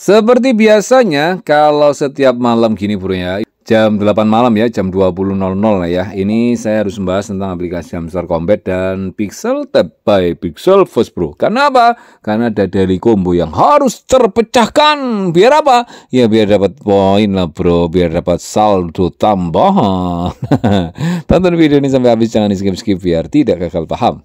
Seperti biasanya kalau setiap malam gini bro ya Jam 8 malam ya jam 20.00 ya Ini saya harus membahas tentang aplikasi Hamster Combat dan Pixel Tab by Pixel First Pro Karena apa? Karena ada daily combo yang harus terpecahkan Biar apa? Ya biar dapat poin lah bro Biar dapat saldo tambahan Tonton video ini sampai habis jangan di skip-skip biar tidak gagal paham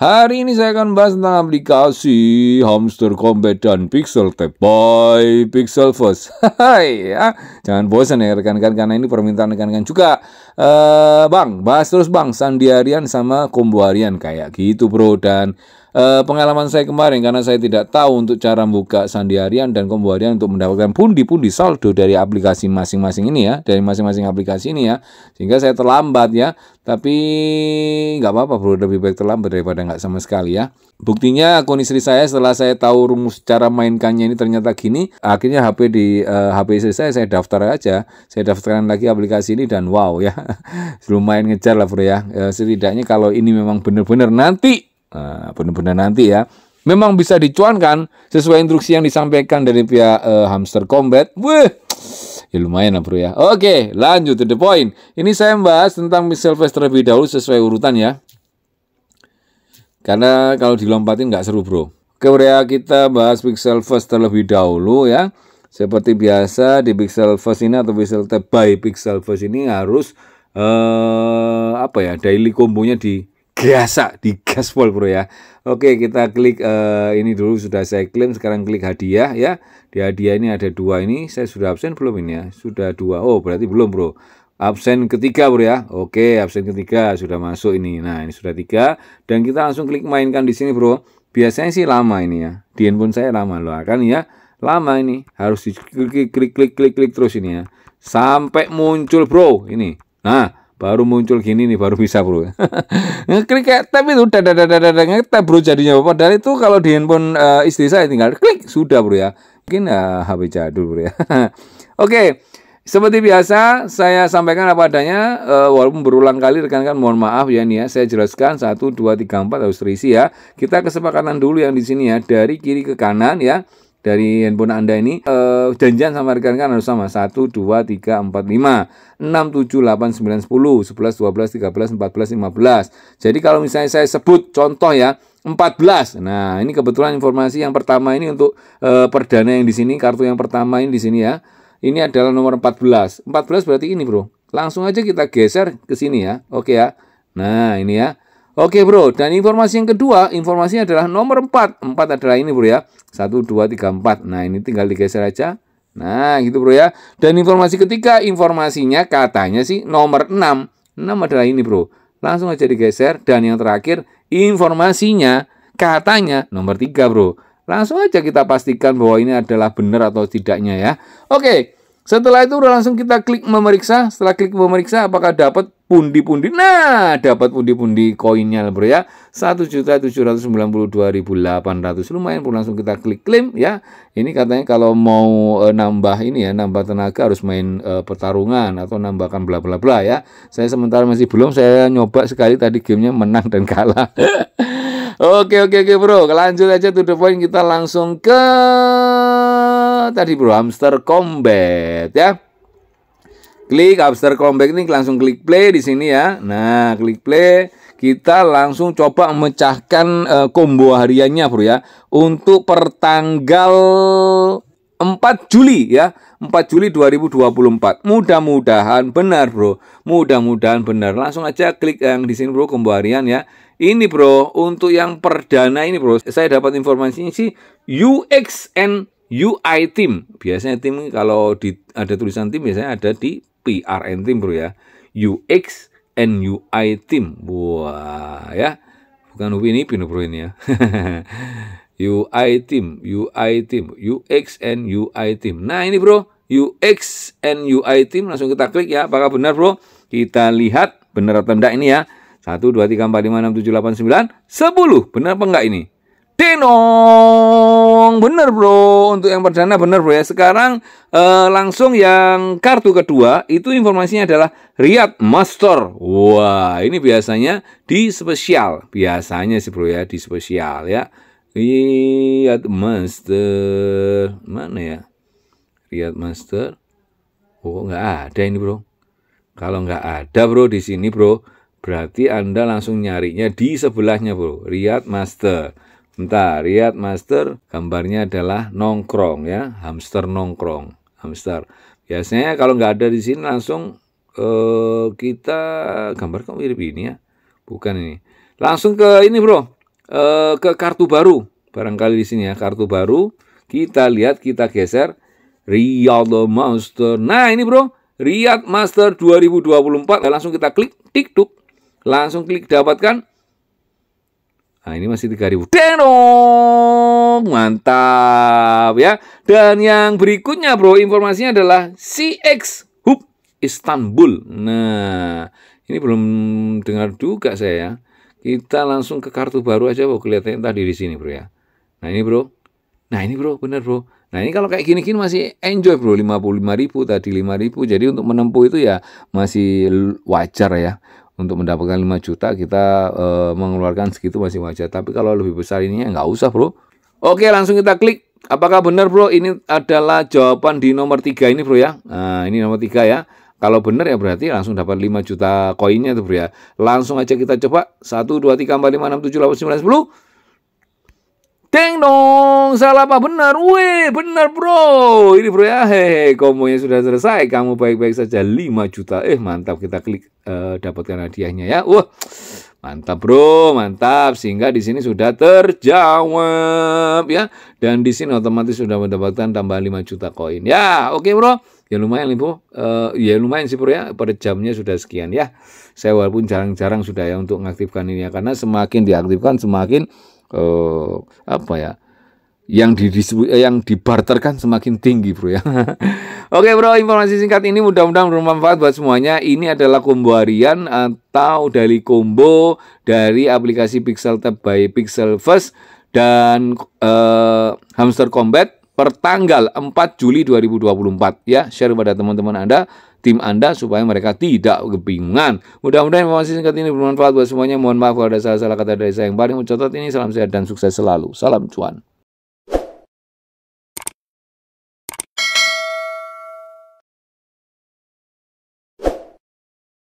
Hari ini saya akan bahas tentang aplikasi Hamster Combat dan Pixel Tab by Pixel First. Hai ya, jangan bosan ya rekan-rekan karena ini permintaan rekan-rekan juga. Uh, bang, bahas terus Bang sandiarian sama kombo kayak gitu bro dan Eh, pengalaman saya kemarin karena saya tidak tahu untuk cara membuka sandi harian dan kombo harian untuk mendapatkan pundi-pundi saldo dari aplikasi masing-masing ini ya, dari masing-masing aplikasi ini ya. Sehingga saya terlambat ya, tapi nggak apa-apa bro, lebih baik terlambat daripada nggak sama sekali ya. Buktinya akun istri saya setelah saya tahu rumus cara mainkannya ini ternyata gini, akhirnya HP di e, eh, HP istri saya saya daftar aja, saya daftarkan lagi aplikasi ini dan wow ya, lumayan ngejar lah bro ya. E, setidaknya kalau ini memang benar-benar nanti Eh, benar-benar nanti ya. Memang bisa dicuankan sesuai instruksi yang disampaikan dari pihak uh, Hamster Combat. Wih, ya lumayan lah bro ya. Oke, lanjut to the point. Ini saya membahas tentang pixel face terlebih dahulu sesuai urutan ya. Karena kalau dilompatin nggak seru bro. Oke, Korea kita bahas pixel first terlebih dahulu ya. Seperti biasa di pixel first ini atau pixel by pixel first ini harus eh, apa ya daily kombonya di Gasa di gaspol bro ya. Oke kita klik uh, ini dulu sudah saya klaim sekarang klik hadiah ya. Di hadiah ini ada dua ini saya sudah absen belum ini ya? Sudah dua. Oh berarti belum bro. Absen ketiga bro ya. Oke absen ketiga sudah masuk ini. Nah ini sudah tiga dan kita langsung klik mainkan di sini bro. Biasanya sih lama ini ya. Di handphone saya lama loh kan ya. Lama ini harus di klik klik klik klik klik terus ini ya. Sampai muncul bro ini. Nah baru muncul gini nih baru bisa bro klik tapi itu dada dada dada tab bro jadinya apa padahal itu kalau di handphone uh, istri saya tinggal klik sudah bro ya mungkin uh, eh, HP jadul bro ya oke okay. Seperti biasa, saya sampaikan apa adanya, uh, walaupun berulang kali rekan-rekan mohon maaf ya nih ya, saya jelaskan satu dua tiga empat harus terisi ya. Kita kesepakatan dulu yang di sini ya, dari kiri ke kanan ya dari handphone Anda ini uh, janjian sama rekan kan harus sama 1 2 3 4 5 6 7 8 9 10 11 12 13 14 15. Jadi kalau misalnya saya sebut contoh ya 14. Nah, ini kebetulan informasi yang pertama ini untuk uh, perdana yang di sini, kartu yang pertama ini di sini ya. Ini adalah nomor 14. 14 berarti ini, Bro. Langsung aja kita geser ke sini ya. Oke ya. Nah, ini ya. Oke bro, dan informasi yang kedua, informasinya adalah nomor 4. 4 adalah ini bro ya. 1, 2, 3, 4. Nah ini tinggal digeser aja. Nah gitu bro ya. Dan informasi ketiga, informasinya katanya sih nomor 6. 6 adalah ini bro. Langsung aja digeser. Dan yang terakhir, informasinya katanya nomor 3 bro. Langsung aja kita pastikan bahwa ini adalah benar atau tidaknya ya. Oke, setelah itu udah langsung kita klik memeriksa. Setelah klik memeriksa, apakah dapat pundi-pundi. Nah, dapat pundi-pundi koinnya bro ya. 1.792.800. Lumayan pun langsung kita klik claim ya. Ini katanya kalau mau e, nambah ini ya, nambah tenaga harus main e, pertarungan atau nambahkan bla bla bla ya. Saya sementara masih belum, saya nyoba sekali tadi gamenya menang dan kalah. oke oke oke bro, lanjut aja to the point kita langsung ke tadi bro hamster combat ya. Klik Upstart Comeback ini langsung klik play di sini ya. Nah, klik play kita langsung coba memecahkan uh, combo hariannya bro ya untuk pertanggal 4 Juli ya 4 Juli 2024 mudah-mudahan benar bro mudah-mudahan benar langsung aja klik yang di sini bro combo harian ya ini bro untuk yang perdana ini bro saya dapat informasinya sih UX and UI team biasanya tim kalau di, ada tulisan tim biasanya ada di PRN team bro ya. UX and UI team. Wah ya. Bukan ini Pino bro ini ya. UI team, UI team, UX and UI team. Nah ini bro, UX and UI team langsung kita klik ya. Apakah benar bro? Kita lihat benar atau tidak ini ya. 1, 2, 3, 4, 5, 6, 7, 8, 9, 10. Benar apa enggak ini? Denong, bener bro. Untuk yang perdana bener bro ya. Sekarang eh, langsung yang kartu kedua itu informasinya adalah Riyad Master. Wah, ini biasanya di spesial. Biasanya sih bro ya di spesial ya. Riyad Master mana ya? Riyad Master. Oh nggak ada ini bro. Kalau nggak ada bro di sini bro, berarti anda langsung nyarinya di sebelahnya bro. Riyad Master. Bentar, lihat master, gambarnya adalah nongkrong ya, hamster nongkrong, hamster. Biasanya kalau nggak ada di sini langsung uh, kita gambar kok mirip ini ya, bukan ini. Langsung ke ini bro, uh, ke kartu baru, barangkali di sini ya kartu baru. Kita lihat, kita geser Riyadh Master. Nah ini bro, Riyadh Master 2024. Nah, langsung kita klik, tiktok langsung klik dapatkan Nah, ini masih 3000. Denong! Mantap ya. Dan yang berikutnya, Bro, informasinya adalah CX Hub Istanbul. Nah, ini belum dengar juga saya ya. Kita langsung ke kartu baru aja, Bro. Kelihatannya tadi di sini, Bro ya. Nah, ini, Bro. Nah, ini, Bro, bener, Bro. Nah, ini kalau kayak gini-gini masih enjoy, Bro. 55.000 tadi 5.000. Jadi untuk menempuh itu ya masih wajar ya untuk mendapatkan 5 juta kita e, mengeluarkan segitu masih wajar. Tapi kalau lebih besar ini nggak usah bro. Oke langsung kita klik. Apakah benar bro ini adalah jawaban di nomor 3 ini bro ya. Nah ini nomor 3 ya. Kalau benar ya berarti langsung dapat 5 juta koinnya tuh bro ya. Langsung aja kita coba. 1, 2, 3, 4, 5, 6, 7, 8, 9, 10. Teng dong, salah apa benar? Weh, benar bro. Ini bro ya, hehe, komonya sudah selesai. Kamu baik-baik saja. 5 juta. Eh, mantap. Kita klik uh, dapatkan hadiahnya ya. Wah, mantap bro, mantap. Sehingga di sini sudah terjawab ya. Dan di sini otomatis sudah mendapatkan tambah 5 juta koin. Ya, oke bro. Ya lumayan nih bro. Uh, ya lumayan sih bro ya. Pada jamnya sudah sekian ya. Saya walaupun jarang-jarang sudah ya untuk mengaktifkan ini ya. Karena semakin diaktifkan semakin eh, apa ya yang di eh, yang dibarterkan semakin tinggi bro ya. Oke bro, informasi singkat ini mudah-mudahan bermanfaat buat semuanya. Ini adalah combo harian atau dari combo dari aplikasi Pixel Tab by Pixel First dan eh, Hamster Combat pertanggal 4 Juli 2024 ya share kepada teman-teman Anda tim Anda supaya mereka tidak kebingungan. Mudah-mudahan informasi singkat ini bermanfaat buat semuanya. Mohon maaf kalau ada salah-salah kata dari saya yang paling mencatat ini. Salam sehat dan sukses selalu. Salam cuan.